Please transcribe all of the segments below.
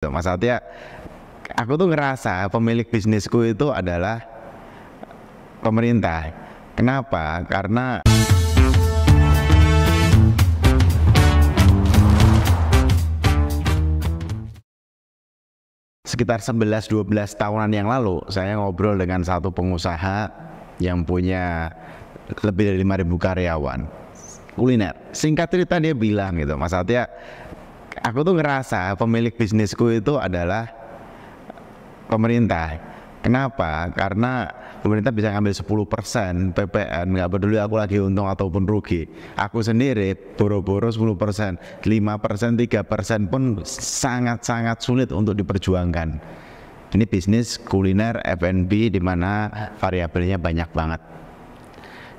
Gitu. Mas Satya, aku tuh ngerasa pemilik bisnisku itu adalah pemerintah. Kenapa? Karena sekitar 11-12 tahunan yang lalu saya ngobrol dengan satu pengusaha yang punya lebih dari 5000 karyawan kuliner. Singkat cerita dia bilang gitu, Mas Satya, aku tuh ngerasa pemilik bisnisku itu adalah pemerintah. Kenapa? Karena pemerintah bisa ngambil 10% PPN, nggak peduli aku lagi untung ataupun rugi. Aku sendiri boro-boro 10%, 5%, 3% pun sangat-sangat sulit untuk diperjuangkan. Ini bisnis kuliner F&B di mana variabelnya banyak banget.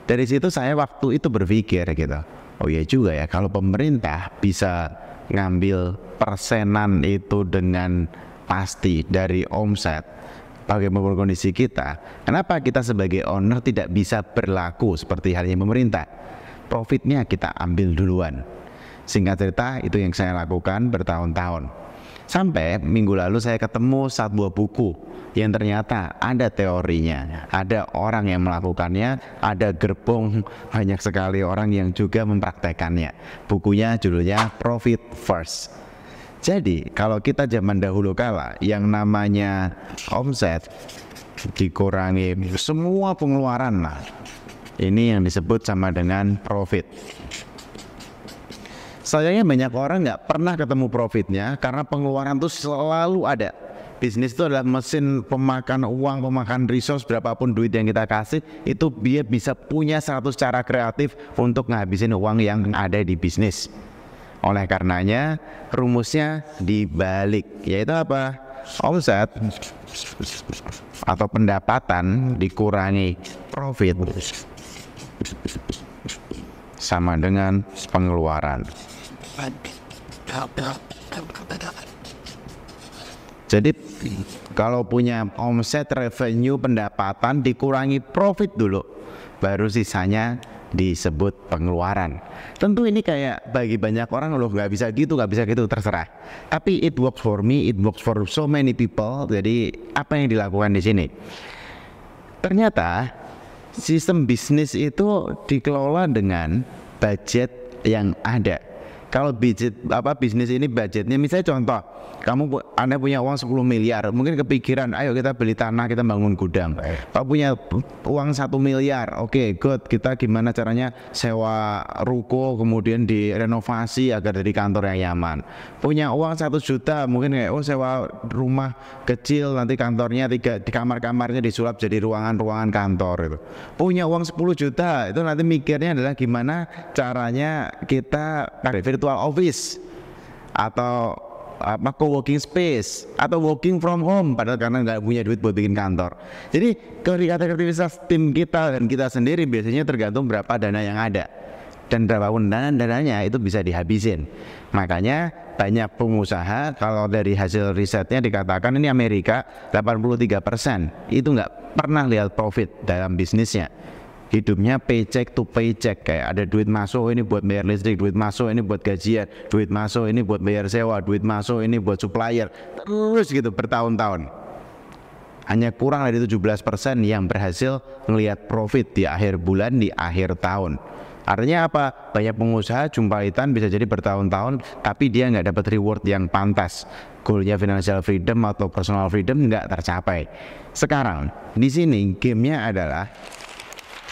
Dari situ saya waktu itu berpikir gitu, oh iya juga ya kalau pemerintah bisa ngambil persenan itu dengan pasti dari omset bagaimana kondisi kita kenapa kita sebagai owner tidak bisa berlaku seperti halnya pemerintah profitnya kita ambil duluan singkat cerita itu yang saya lakukan bertahun-tahun Sampai minggu lalu saya ketemu saat buah buku yang ternyata ada teorinya, ada orang yang melakukannya, ada gerbong banyak sekali orang yang juga mempraktekannya. Bukunya judulnya Profit First. Jadi kalau kita zaman dahulu kala yang namanya omset dikurangi semua pengeluaran lah. Ini yang disebut sama dengan profit sayangnya banyak orang nggak pernah ketemu profitnya karena pengeluaran itu selalu ada. Bisnis itu adalah mesin pemakan uang, pemakan resource berapapun duit yang kita kasih itu dia bisa punya 100 cara kreatif untuk ngabisin uang yang ada di bisnis. Oleh karenanya rumusnya dibalik yaitu apa? Omset atau pendapatan dikurangi profit sama dengan pengeluaran. Jadi kalau punya omset, revenue, pendapatan dikurangi profit dulu, baru sisanya disebut pengeluaran. Tentu ini kayak bagi banyak orang loh nggak bisa gitu, nggak bisa gitu terserah. Tapi it works for me, it works for so many people. Jadi apa yang dilakukan di sini? Ternyata sistem bisnis itu dikelola dengan budget yang ada kalau budget apa bisnis ini budgetnya misalnya contoh kamu anda punya uang 10 miliar mungkin kepikiran ayo kita beli tanah kita bangun gudang kalau punya uang satu miliar oke okay, good kita gimana caranya sewa ruko kemudian direnovasi agar jadi kantor yang nyaman punya uang satu juta mungkin kayak oh sewa rumah kecil nanti kantornya tiga di kamar-kamarnya disulap jadi ruangan-ruangan kantor itu punya uang 10 juta itu nanti mikirnya adalah gimana caranya kita karir virtual office atau apa co-working space atau working from home padahal karena nggak punya duit buat bikin kantor. Jadi kreativitas tim kita dan kita sendiri biasanya tergantung berapa dana yang ada dan berapapun dana dananya itu bisa dihabisin. Makanya banyak pengusaha kalau dari hasil risetnya dikatakan ini Amerika 83% itu nggak pernah lihat profit dalam bisnisnya hidupnya paycheck to paycheck kayak ada duit masuk ini buat bayar listrik duit masuk ini buat gajian duit masuk ini buat bayar sewa duit masuk ini buat supplier terus gitu bertahun-tahun hanya kurang dari 17% yang berhasil melihat profit di akhir bulan di akhir tahun Artinya apa? Banyak pengusaha jumpa hitam bisa jadi bertahun-tahun tapi dia nggak dapat reward yang pantas. Goalnya financial freedom atau personal freedom nggak tercapai. Sekarang di sini gamenya adalah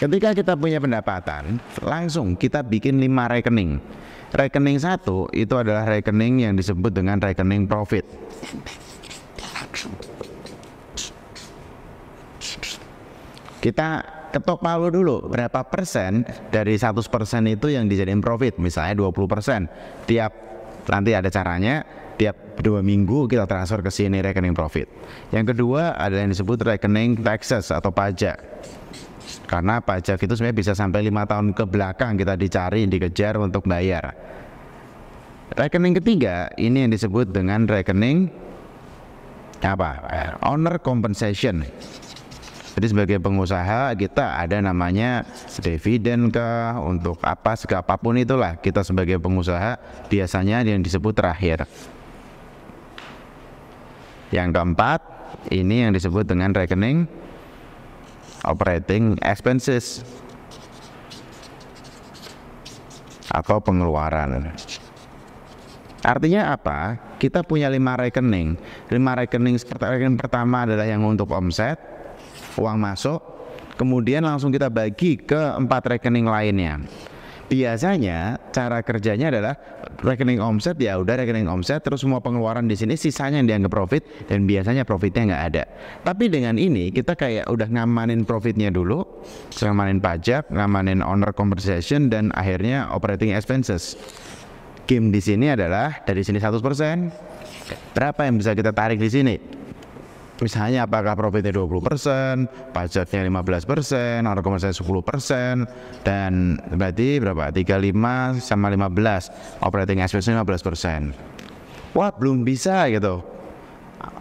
Ketika kita punya pendapatan, langsung kita bikin lima rekening. Rekening satu itu adalah rekening yang disebut dengan rekening profit. Kita ketok palu dulu berapa persen dari 100 persen itu yang dijadiin profit misalnya 20 persen tiap nanti ada caranya tiap dua minggu kita transfer ke sini rekening profit yang kedua adalah yang disebut rekening taxes atau pajak karena pajak itu sebenarnya bisa sampai lima tahun ke belakang kita dicari dikejar untuk bayar rekening ketiga ini yang disebut dengan rekening apa owner compensation jadi sebagai pengusaha kita ada namanya dividen ke untuk apa segala apapun itulah kita sebagai pengusaha biasanya yang disebut terakhir yang keempat ini yang disebut dengan rekening operating expenses atau pengeluaran. Artinya apa? Kita punya lima rekening. Lima rekening seperti rekening pertama adalah yang untuk omset, uang masuk, kemudian langsung kita bagi ke empat rekening lainnya. Biasanya cara kerjanya adalah rekening omset ya udah rekening omset terus semua pengeluaran di sini sisanya yang dianggap profit dan biasanya profitnya nggak ada. Tapi dengan ini kita kayak udah ngamanin profitnya dulu, ngamanin pajak, ngamanin owner compensation dan akhirnya operating expenses. Game di sini adalah dari sini 100%, berapa yang bisa kita tarik di sini? misalnya apakah profitnya 20 persen, pajaknya 15 persen, komersial 10 persen, dan berarti berapa? 35 sama 15, operating expense 15 persen. Wah belum bisa gitu.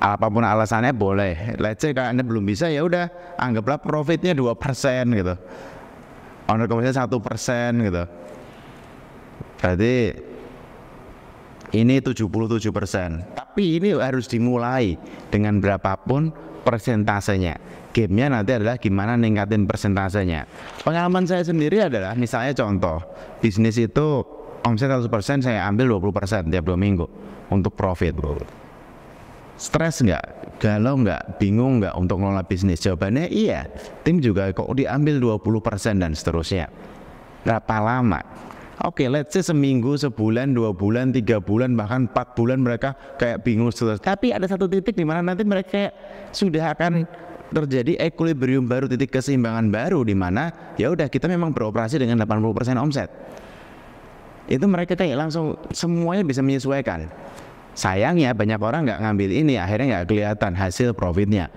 Apapun alasannya boleh. Let's say kalau anda belum bisa ya udah anggaplah profitnya 2 persen gitu. owner komersial 1 persen gitu. Berarti ini 77 persen. Tapi ini harus dimulai dengan berapapun persentasenya. Gamenya nanti adalah gimana ningkatin persentasenya. Pengalaman saya sendiri adalah misalnya contoh bisnis itu omset 100 persen saya ambil 20 persen tiap dua minggu untuk profit. Stres nggak? Galau nggak? Bingung nggak untuk ngelola bisnis? Jawabannya iya. Tim juga kok diambil 20% dan seterusnya. Berapa lama? Oke, okay, let's say seminggu, sebulan, dua bulan, tiga bulan, bahkan empat bulan mereka kayak bingung terus. Tapi ada satu titik di mana nanti mereka sudah akan terjadi equilibrium baru, titik keseimbangan baru di mana ya udah kita memang beroperasi dengan 80% omset. Itu mereka kayak langsung semuanya bisa menyesuaikan. Sayangnya banyak orang nggak ngambil ini, akhirnya nggak kelihatan hasil profitnya.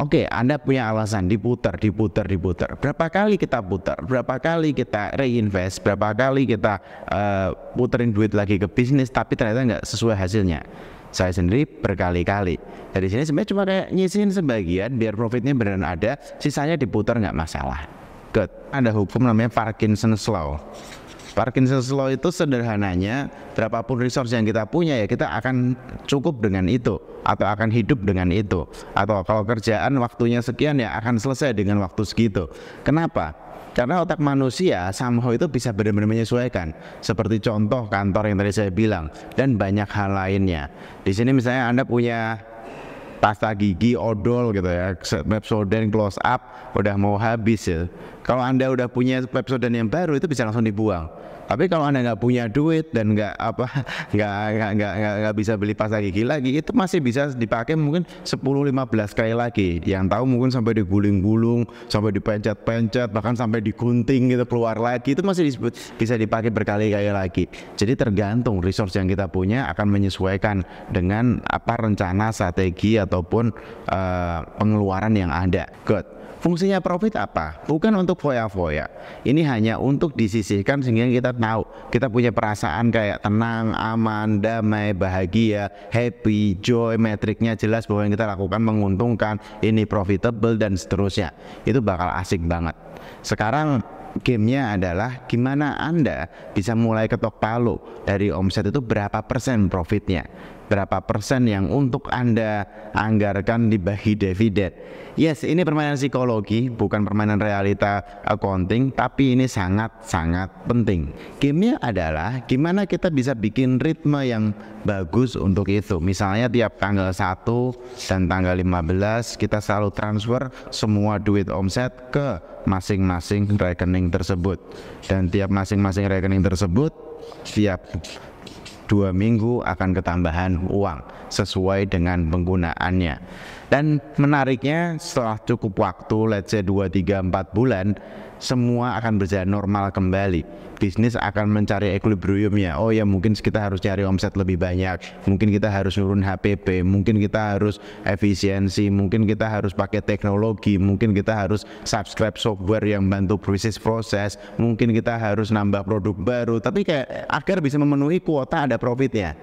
Oke, okay, Anda punya alasan diputar, diputar, diputar. Berapa kali kita putar? Berapa kali kita reinvest? Berapa kali kita uh, puterin duit lagi ke bisnis tapi ternyata nggak sesuai hasilnya? Saya sendiri berkali-kali. Dari sini sebenarnya cuma kayak nyisihin sebagian biar profitnya beneran ada, sisanya diputar nggak masalah. Good. Ada hukum namanya Parkinson's Law Parkinson's law itu sederhananya berapapun resource yang kita punya ya kita akan cukup dengan itu atau akan hidup dengan itu atau kalau kerjaan waktunya sekian ya akan selesai dengan waktu segitu. Kenapa? Karena otak manusia somehow itu bisa benar-benar menyesuaikan. Seperti contoh kantor yang tadi saya bilang dan banyak hal lainnya. Di sini misalnya Anda punya pasta gigi, odol gitu ya, Pepsodent close up udah mau habis ya. Kalau anda udah punya Pepsodent yang baru itu bisa langsung dibuang. Tapi kalau anda nggak punya duit dan nggak apa nggak nggak nggak bisa beli pasta gigi lagi, itu masih bisa dipakai mungkin 10-15 kali lagi. Yang tahu mungkin sampai diguling gulung sampai dipencet-pencet, bahkan sampai digunting gitu keluar lagi itu masih disebut bisa dipakai berkali-kali lagi. Jadi tergantung resource yang kita punya akan menyesuaikan dengan apa rencana strategi atau ataupun uh, pengeluaran yang ada. Good. Fungsinya profit apa? Bukan untuk foya-foya. Ini hanya untuk disisihkan sehingga kita tahu kita punya perasaan kayak tenang, aman, damai, bahagia, happy, joy. Metriknya jelas bahwa yang kita lakukan menguntungkan, ini profitable dan seterusnya. Itu bakal asik banget. Sekarang gamenya adalah gimana Anda bisa mulai ketok palu dari omset itu berapa persen profitnya berapa persen yang untuk Anda anggarkan dibagi dividen. Yes, ini permainan psikologi, bukan permainan realita accounting, tapi ini sangat-sangat penting. Game-nya adalah gimana kita bisa bikin ritme yang bagus untuk itu. Misalnya tiap tanggal 1 dan tanggal 15 kita selalu transfer semua duit omset ke masing-masing rekening tersebut. Dan tiap masing-masing rekening tersebut tiap dua minggu akan ketambahan uang sesuai dengan penggunaannya. Dan menariknya setelah cukup waktu, let's say 2, 3, 4 bulan, semua akan berjalan normal kembali. Bisnis akan mencari equilibriumnya. Oh ya mungkin kita harus cari omset lebih banyak, mungkin kita harus nurun HPP, mungkin kita harus efisiensi, mungkin kita harus pakai teknologi, mungkin kita harus subscribe software yang bantu proses proses, mungkin kita harus nambah produk baru. Tapi kayak agar bisa memenuhi kuota ada profitnya.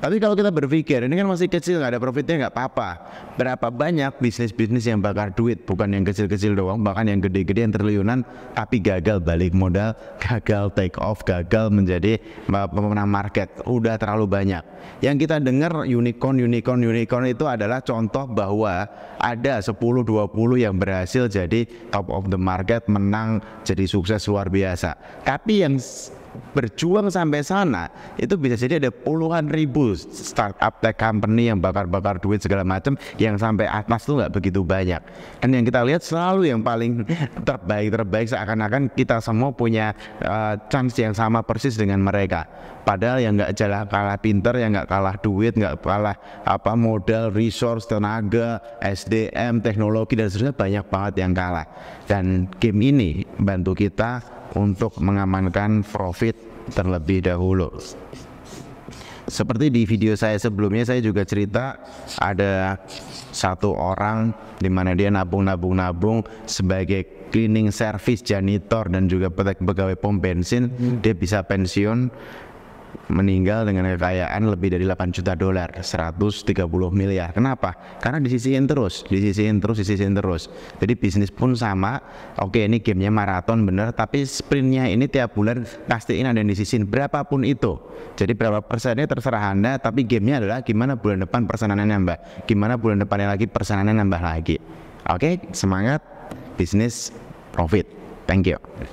Tapi kalau kita berpikir ini kan masih kecil nggak ada profitnya nggak apa-apa. Berapa banyak bisnis-bisnis yang bakar duit bukan yang kecil-kecil doang, bahkan yang gede-gede yang triliunan tapi gagal balik modal, gagal take off, gagal menjadi pemenang market. Udah terlalu banyak. Yang kita dengar unicorn, unicorn, unicorn itu adalah contoh bahwa ada 10-20 yang berhasil jadi top of the market, menang, jadi sukses luar biasa. Tapi yang berjuang sampai sana itu bisa jadi ada puluhan ribu startup tech company yang bakar-bakar duit segala macam yang sampai atas tuh nggak begitu banyak dan yang kita lihat selalu yang paling terbaik terbaik seakan-akan kita semua punya uh, chance yang sama persis dengan mereka padahal yang nggak jalan kalah pinter yang nggak kalah duit nggak kalah apa modal resource tenaga SDM teknologi dan sebagainya banyak banget yang kalah dan game ini bantu kita untuk mengamankan profit terlebih dahulu. Seperti di video saya sebelumnya saya juga cerita ada satu orang di mana dia nabung-nabung-nabung sebagai cleaning service janitor dan juga pegawai pom bensin dia bisa pensiun meninggal dengan kekayaan lebih dari 8 juta dolar, 130 miliar. Kenapa? Karena disisihin terus, disisihin terus, disisihin terus. Jadi bisnis pun sama. Oke, ini gamenya maraton bener, tapi sprintnya ini tiap bulan pastiin ada yang disisihin berapapun itu. Jadi berapa persennya terserah Anda, tapi gamenya adalah gimana bulan depan persenannya nambah, gimana bulan depannya lagi persenannya nambah lagi. Oke, semangat, bisnis, profit. Thank you.